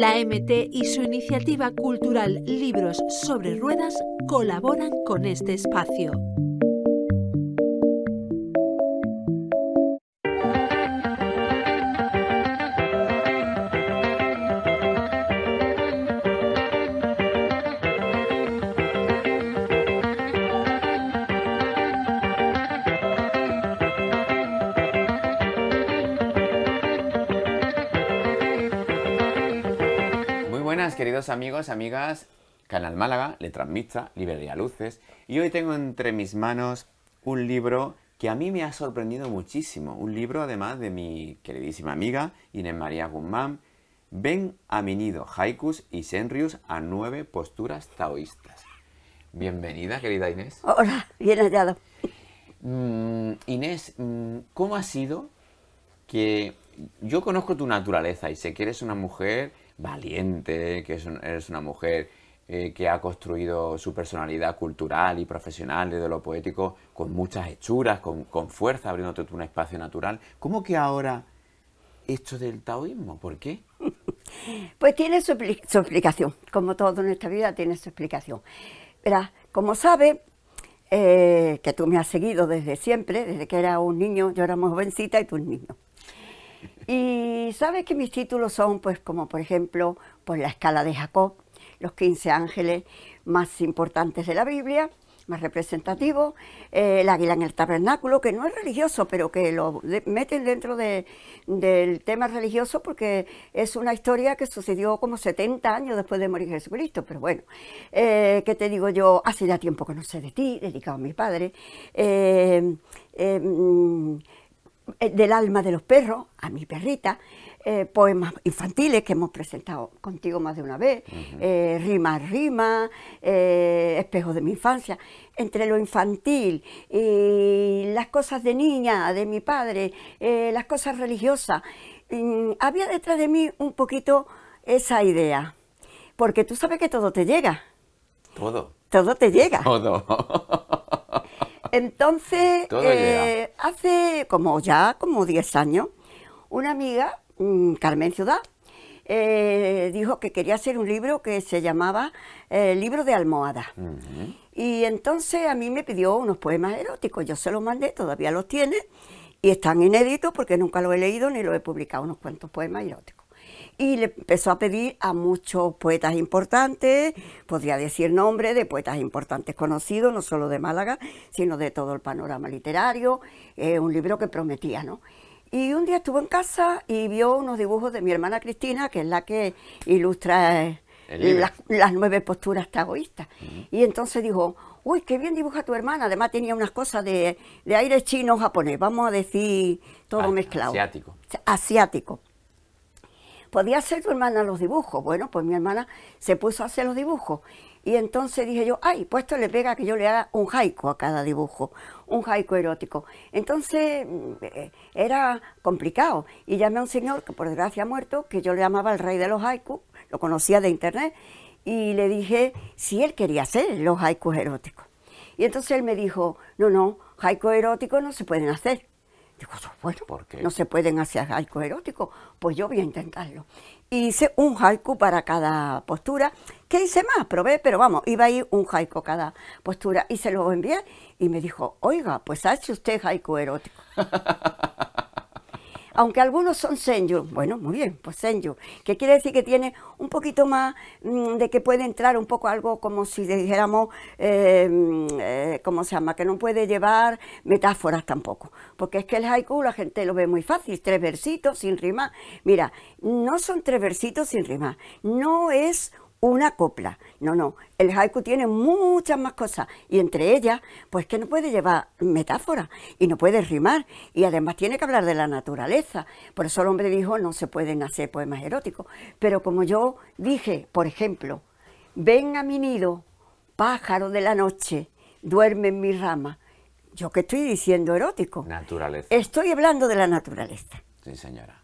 La MT y su iniciativa cultural Libros sobre Ruedas colaboran con este espacio. buenas queridos amigos, amigas, Canal Málaga, Letras Libre Librería Luces y hoy tengo entre mis manos un libro que a mí me ha sorprendido muchísimo, un libro además de mi queridísima amiga Inés María Guzmán, Ven a mi nido, haikus y senrius a nueve posturas taoístas. Bienvenida querida Inés. Hola, bien hallado. Mm, Inés, mm, ¿cómo ha sido que yo conozco tu naturaleza y sé que eres una mujer valiente, que es una mujer eh, que ha construido su personalidad cultural y profesional desde lo poético con muchas hechuras, con, fuerza, abriéndote un espacio natural. ¿Cómo que ahora esto del taoísmo? ¿Por qué? Pues tiene su, explicación, como todo en esta vida tiene su explicación. Verás, como sabes, eh, que tú me has seguido desde siempre, desde que era un niño, yo era muy jovencita y tú un niño. Y sabes que mis títulos son, pues, como por ejemplo, por pues la escala de Jacob, los 15 ángeles más importantes de la Biblia, más representativos, eh, el águila en el tabernáculo, que no es religioso, pero que lo meten dentro del tema religioso porque es una historia que sucedió como 70 años después de morir Jesucristo, pero bueno, eh, que te digo yo, hace ya tiempo que no sé de ti, dedicado a mi padre. Eh, eh mm, eh, del alma de los perros, a mi perrita, eh, poemas infantiles que hemos presentado contigo más de una vez, eh, rima rima, espejos de mi infancia. Entre lo infantil y las cosas de niña, de mi padre, las cosas religiosas, mm, había detrás de mí un poquito esa idea, porque tú sabes que todo te llega. Todo. Todo te llega. Todo. Entonces, eh, hace como ya como 10 años, una amiga, mm, Carmen Ciudad, eh, dijo que quería hacer un libro que se llamaba eh, Libro de Almohada. Y entonces a mí me pidió unos poemas eróticos, yo se los mandé, todavía los tiene, y están inéditos porque nunca lo he leído ni lo he publicado, unos cuantos poemas eróticos y le empezó a pedir a muchos poetas importantes, podría decir nombre de poetas importantes conocidos, no solo de Málaga, sino de todo el panorama literario, eh, un libro que prometía, ¿no? Y un día estuvo en casa y vio unos dibujos de mi hermana Cristina, que es la que ilustra las, nueve posturas taoístas. Y entonces dijo, uy, qué bien dibuja tu hermana. Además tenía unas cosas de, de aire chino-japonés, vamos a decir todo ah, mezclado. Asiático. Asiático. ¿podía hacer tu hermana los dibujos? Bueno, pues mi hermana se puso a hacer los dibujos. Y entonces dije yo, ay, pues esto le pega que yo le haga un haiku a cada dibujo, un haiku erótico. Entonces mm, era complicado. Y llamé a un señor que por desgracia ha muerto, que yo le llamaba el rey de los haikus, lo conocía de internet, y le dije si él quería hacer los haikus eróticos. Y entonces él me dijo, no, no, haiku erótico no se pueden hacer. Digo, bueno, ¿Por qué? no se pueden hacer haiku erótico, pues yo voy a intentarlo. Hice un haiku para cada postura. ¿Qué hice más? Probé, pero vamos, iba a ir un haiku cada postura. Y se lo envié y me dijo, oiga, pues hace usted haiku erótico. aunque algunos son senyu, bueno, muy bien, pues senyu, que quiere decir que tiene un poquito más mm, de que puede entrar un poco algo como si dijéramos, eh, mm, eh, ¿cómo se llama? Que no puede llevar metáforas tampoco, porque es que el haiku la gente lo ve muy fácil, tres versitos sin rima. Mira, no son tres versitos sin rima, no es una copla. No, no, el haiku tiene muchas más cosas y entre ellas, pues que no puede llevar metáfora y no puede rimar y además tiene que hablar de la naturaleza. Por eso el hombre dijo, no se pueden hacer poemas eróticos. Pero como yo dije, por ejemplo, ven a mi nido, pájaro de la noche, duerme en mi rama. ¿Yo qué estoy diciendo erótico? Naturaleza. Estoy hablando de la naturaleza. Sí, señora.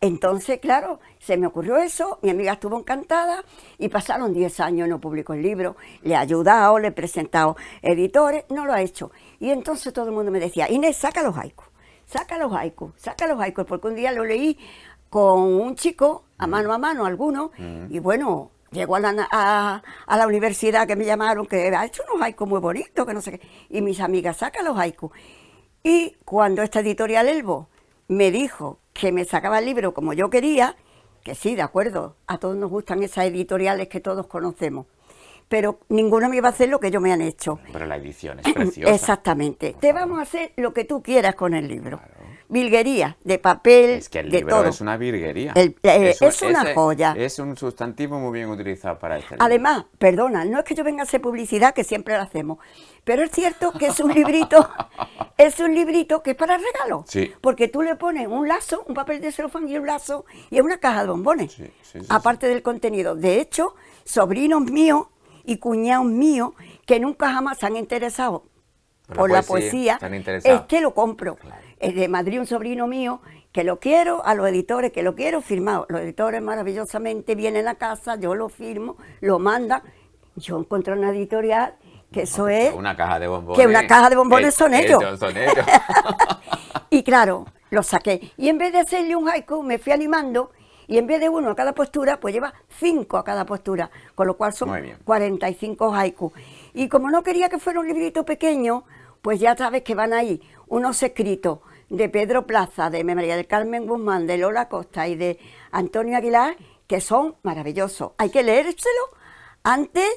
Entonces, claro, se me ocurrió eso, mi amiga estuvo encantada y pasaron 10 años, no publicó el libro, le he ayudado, le he presentado editores, no lo ha hecho. Y entonces todo el mundo me decía, Inés, saca los haikus, saca los haikus, saca los haikus, porque un día lo leí con un chico, a mm. mano a mano, alguno, mm. y bueno, llegó a la, universidad que me llamaron, que ha hecho unos haikus muy bonitos, que no sé qué, y mis amigas, saca los haikus. Y cuando esta editorial Elbo, me dijo que me sacaba el libro como yo quería, que sí, de acuerdo, a todos nos gustan esas editoriales que todos conocemos, pero ninguno me iba a hacer lo que yo me han hecho. Pero la edición es preciosa. Exactamente. Te vamos a hacer lo que tú quieras con el libro virguería, de papel, es que el de Es una virguería. Eh, es una joya. Es un sustantivo muy bien utilizado para este Además, perdona, no es que yo venga a hacer publicidad, que siempre lo hacemos, pero es cierto que es un librito, es un librito que es para regalo. Porque tú le pones un lazo, un papel de celofán y un lazo, y es una caja de bombones. aparte del contenido. De hecho, sobrinos míos y cuñados míos que nunca jamás se han interesado por, la poesía, es que lo compro de Madrid un sobrino mío, que lo quiero, a los editores, que lo quiero firmado. Los editores maravillosamente vienen a casa, yo lo firmo, lo manda Yo encontré una editorial que eso es... Una caja de bombones. Que una caja de bombones eh, son eh, ellos. Son ellos. y claro, lo saqué. Y en vez de hacerle un haiku, me fui animando y en vez de uno a cada postura, pues lleva cinco a cada postura, con lo cual son 45 haikus. Y como no quería que fuera un librito pequeño, pues ya sabes que van ahí unos escritos de Pedro Plaza, de Memoria del Carmen Guzmán, de Lola Costa y de Antonio Aguilar, que son maravillosos. Hay que leérselo antes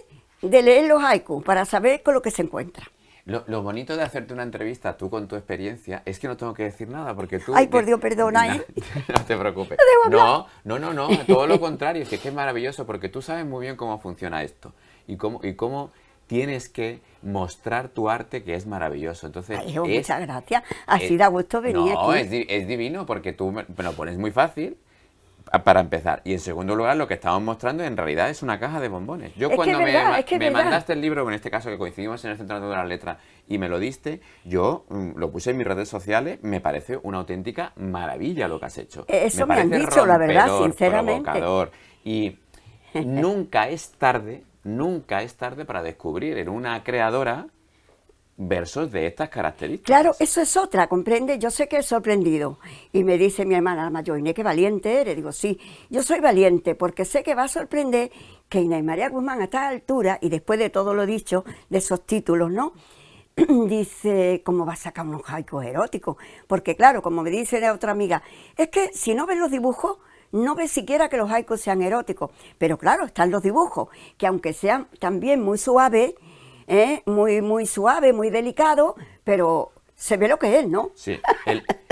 de leer los haikus para saber con lo que se encuentra. Lo, bonito de hacerte una entrevista tú con tu experiencia es que no tengo que decir nada porque tú... Ay, por Dios, perdona. ¿eh? No, te preocupes. No, no, no, no, todo lo contrario, es que es maravilloso porque tú sabes muy bien cómo funciona esto y cómo tienes que mostrar tu arte que es maravilloso. Entonces, oh, muchas gracias. Así eh, da gusto venir no, Es, divino porque tú me, lo pones muy fácil para empezar. Y en segundo lugar, lo que estamos mostrando en realidad es una caja de bombones. Yo cuando me, mandaste el libro, en este caso que coincidimos en el Centro de la letra y me lo diste, yo mm, lo puse en mis redes sociales, me parece una auténtica maravilla lo que has hecho. Eh, eso me, me han dicho, la verdad, sinceramente. Provocador, y nunca es tarde nunca es tarde para descubrir en una creadora versos de estas características. Claro, eso es otra, comprende. Yo sé que he sorprendido. Y me dice mi hermana mayor, Inés, qué valiente eres. Digo, sí, yo soy valiente porque sé que va a sorprender que Inés María Guzmán a esta altura, y después de todo lo dicho, de esos títulos, ¿no? dice, ¿cómo va a sacar unos jaicos eróticos? Porque claro, como me dice la otra amiga, es que si no ves los dibujos, no ve siquiera que los haikus sean eróticos, pero claro, están los dibujos, que aunque sean también muy suaves, ¿eh? muy, muy suave, muy delicado, pero se ve lo que es, ¿no? Sí,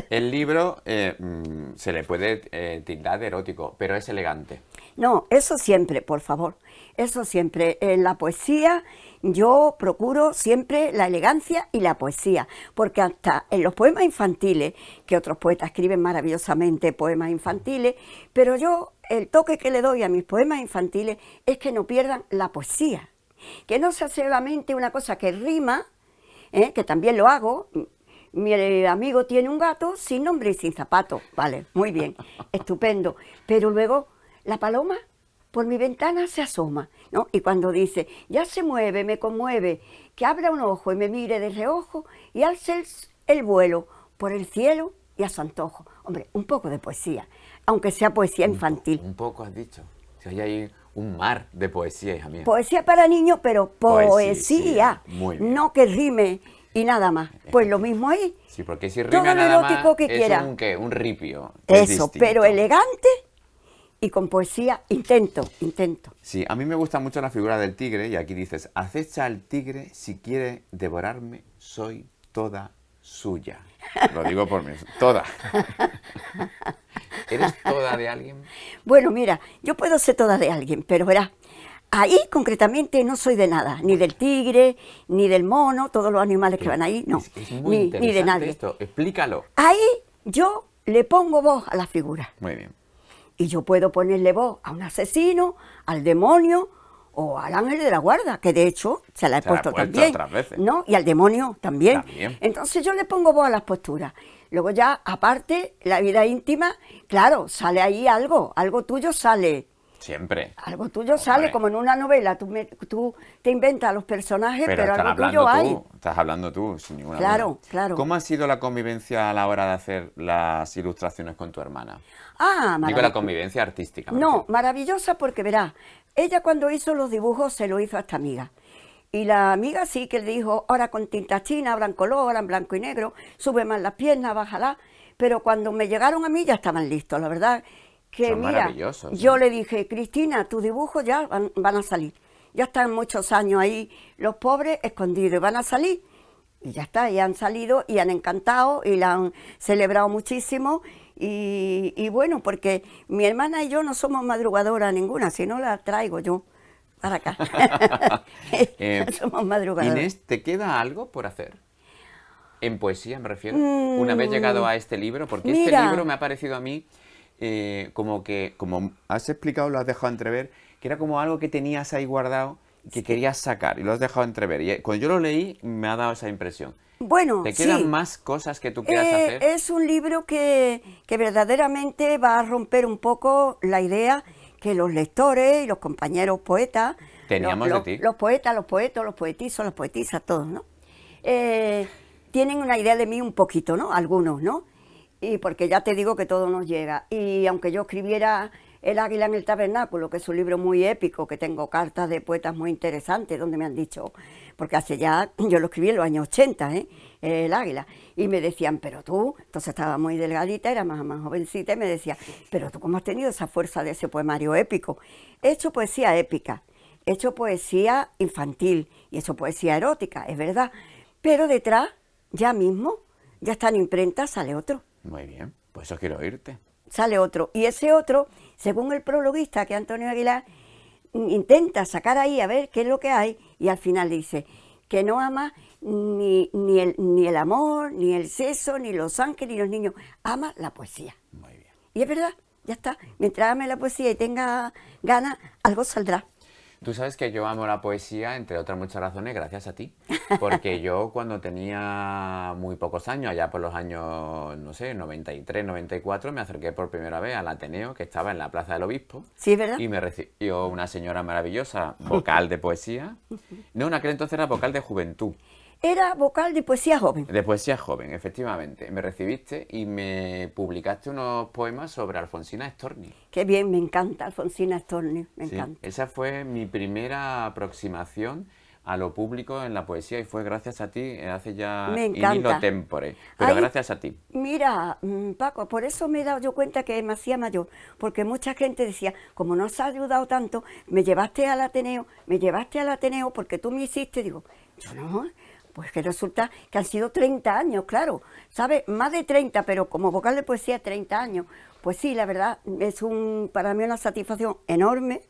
el, libro eh, mm, se le puede eh, tildar de erótico, pero es elegante. No, eso siempre, por favor, eso siempre. En la poesía yo procuro siempre la elegancia y la poesía, porque hasta en los poemas infantiles, que otros poetas escriben maravillosamente poemas infantiles, pero yo el toque que le doy a mis poemas infantiles es que no pierdan la poesía, que no sea solamente una cosa que rima, ¿eh? que también lo hago, mi eh, amigo tiene un gato sin nombre y sin zapato. Vale, muy bien, estupendo. Pero luego, la paloma por mi ventana se asoma, ¿no? Y cuando dice, ya se mueve, me conmueve, que abra un ojo y me mire de reojo y alce el, vuelo por el cielo y a su antojo. Hombre, un poco de poesía, aunque sea poesía infantil. un poco has dicho. Si hay ahí un mar de poesía, hija mía. Poesía para niños, pero poesía. No que rime y nada más. Pues lo mismo ahí. Sí, porque si rime Todo nada que quiera. Es un, ¿qué? un ripio. Eso, pero elegante y con poesía intento, intento. Sí, a mí me gusta mucho la figura del tigre y aquí dices, acecha al tigre si quiere devorarme, soy toda suya. Lo digo por mí, toda. ¿Eres toda de alguien? Bueno, mira, yo puedo ser toda de alguien, pero verás, ahí concretamente no soy de nada, ni del tigre, ni del mono, todos los animales que van ahí, no, es, muy ni, de nadie. Esto. Explícalo. Ahí yo le pongo voz a la figura. Muy bien. Y yo puedo ponerle voz a un asesino, al demonio o al ángel de la guarda, que de hecho se la he puesto, también. ¿no? Y al demonio también. Entonces yo le pongo voz a las posturas. Luego ya, aparte, la vida íntima, claro, sale ahí algo, algo tuyo sale. Siempre. Algo tuyo sale, como en una novela. Tú, te inventas los personajes, pero, algo tuyo hay. Estás hablando tú, sin ninguna claro, duda. Claro, claro. ¿Cómo ha sido la convivencia a la hora de hacer las ilustraciones con tu hermana? Ah, Digo la convivencia artística. No, maravillosa porque verás, ella cuando hizo los dibujos se lo hizo a esta amiga. Y la amiga sí que le dijo, ahora con tinta china, ahora en color, en blanco y negro, sube más las piernas, bájala. Pero cuando me llegaron a mí ya estaban listos, la verdad mira, yo ¿eh? le dije, Cristina, tus dibujos ya van, a salir. Ya están muchos años ahí los pobres escondidos van a salir. Y ya está, y han salido y han encantado y la han celebrado muchísimo. Y, bueno, porque mi hermana y yo no somos madrugadoras ninguna, si no la traigo yo para acá. somos eh, madrugadoras. Inés, ¿te queda algo por hacer? En poesía me refiero. Mm. Una vez llegado a este libro, porque este libro me ha parecido a mí eh, como que, como has explicado, lo has dejado entrever, que era como algo que tenías ahí guardado que querías sacar y lo has dejado entrever. Y eh, cuando yo lo leí me ha dado esa impresión. Bueno, ¿te quedan más cosas que tú quieras eh, hacer? Es un libro que, que, verdaderamente va a romper un poco la idea que los lectores y los compañeros poetas. Teníamos los, de poetas, los poetos, los poetizos, los poetisas, todos, ¿no? tienen una idea de mí un poquito, ¿no? Algunos, ¿no? y porque ya te digo que todo nos llega. Y aunque yo escribiera El Águila en el Tabernáculo, que es un libro muy épico, que tengo cartas de poetas muy interesantes donde me han dicho, porque hace ya, yo lo escribí en los años 80, ¿eh? El Águila, y me decían, pero tú, entonces estaba muy delgadita, era más, más jovencita, y me decía, pero tú cómo has tenido esa fuerza de ese poemario épico. He hecho poesía épica, he hecho poesía infantil y he hecho poesía erótica, es verdad, pero detrás, ya mismo, ya están imprentas, sale otro. Muy bien, pues eso quiero oírte. Sale otro. Y ese otro, según el prologuista, que Antonio Aguilar mm, intenta sacar ahí a ver qué es lo que hay, y al final dice que no ama ni, ni, el, ni el amor, ni el sexo, ni los ángeles, ni los niños. Ama la poesía. Muy bien. Y es verdad, ya está. Mientras ame la poesía y tenga ganas, algo saldrá. Tú sabes que yo amo la poesía, entre otras muchas razones, gracias a ti. Porque yo cuando tenía muy pocos años, allá por los años, no sé, 93, 94, me acerqué por primera vez al Ateneo, que estaba en la Plaza del Obispo. Sí, ¿verdad? Y me recibió una señora maravillosa, vocal de poesía. No, en aquel entonces era vocal de juventud. Era vocal de poesía joven. De poesía joven, efectivamente. Me recibiste y me publicaste unos poemas sobre Alfonsina Storni. Qué bien, me encanta Alfonsina Storni, me Esa fue mi primera aproximación a lo público en la poesía y fue gracias a ti eh, hace ya un tiempo, tempore, pero gracias a ti. Mira, mm, Paco, por eso me he dado yo cuenta que me hacía mayor, porque mucha gente decía, como nos ha ayudado tanto, me llevaste al Ateneo, me llevaste al Ateneo porque tú me hiciste, digo, yo no, pues que resulta que han sido 30 años, claro, ¿sabes? Más de 30, pero como vocal de poesía 30 años. Pues sí, la verdad, es un, para mí una satisfacción enorme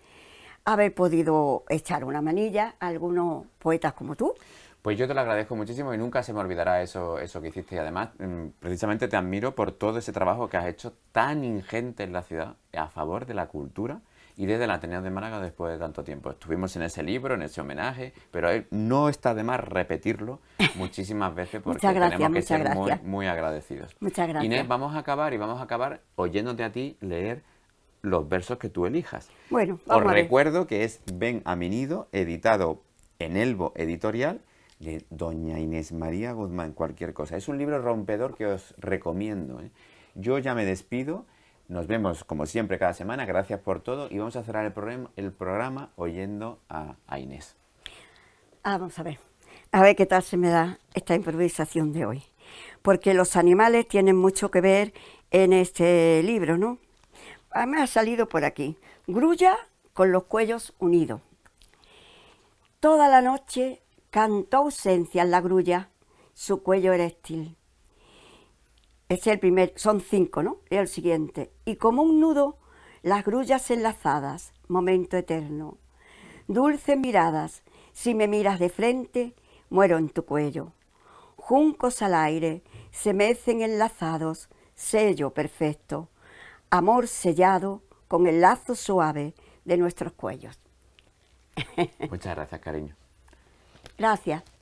haber podido echar una manilla a algunos poetas como tú. Pues yo te lo agradezco muchísimo y nunca se me olvidará eso, eso que hiciste. Y además, mm, precisamente te admiro por todo ese trabajo que has hecho tan ingente en la ciudad a favor de la cultura y desde la Ateneo de Málaga después de tanto tiempo. Estuvimos en ese libro, en ese homenaje, pero no está de más repetirlo muchísimas veces porque tenemos que ser muy, agradecidos. Muchas gracias. Inés, vamos a acabar y vamos a acabar oyéndote a ti leer los versos que tú elijas. Bueno, vamos Os recuerdo que es Ven a editado en Elbo Editorial, de Doña Inés María Guzmán, cualquier cosa. Es un libro rompedor que os recomiendo. ¿eh? Yo ya me despido. Nos vemos como siempre cada semana. Gracias por todo y vamos a cerrar el, programa, oyendo a, Inés. Ah, Vamos a ver, a ver qué tal se me da esta improvisación de hoy. Porque los animales tienen mucho que ver en este libro, ¿no? A ah, mí me ha salido por aquí. Grulla con los cuellos unidos. Toda la noche cantó ausencia en la grulla, su cuello eréctil es el primer, son cinco, ¿no? Es el siguiente. Y como un nudo, las grullas enlazadas, momento eterno. Dulces miradas, si me miras de frente, muero en tu cuello. Juncos al aire, se mecen enlazados, sello perfecto. Amor sellado con el lazo suave de nuestros cuellos. Muchas gracias, cariño. Gracias.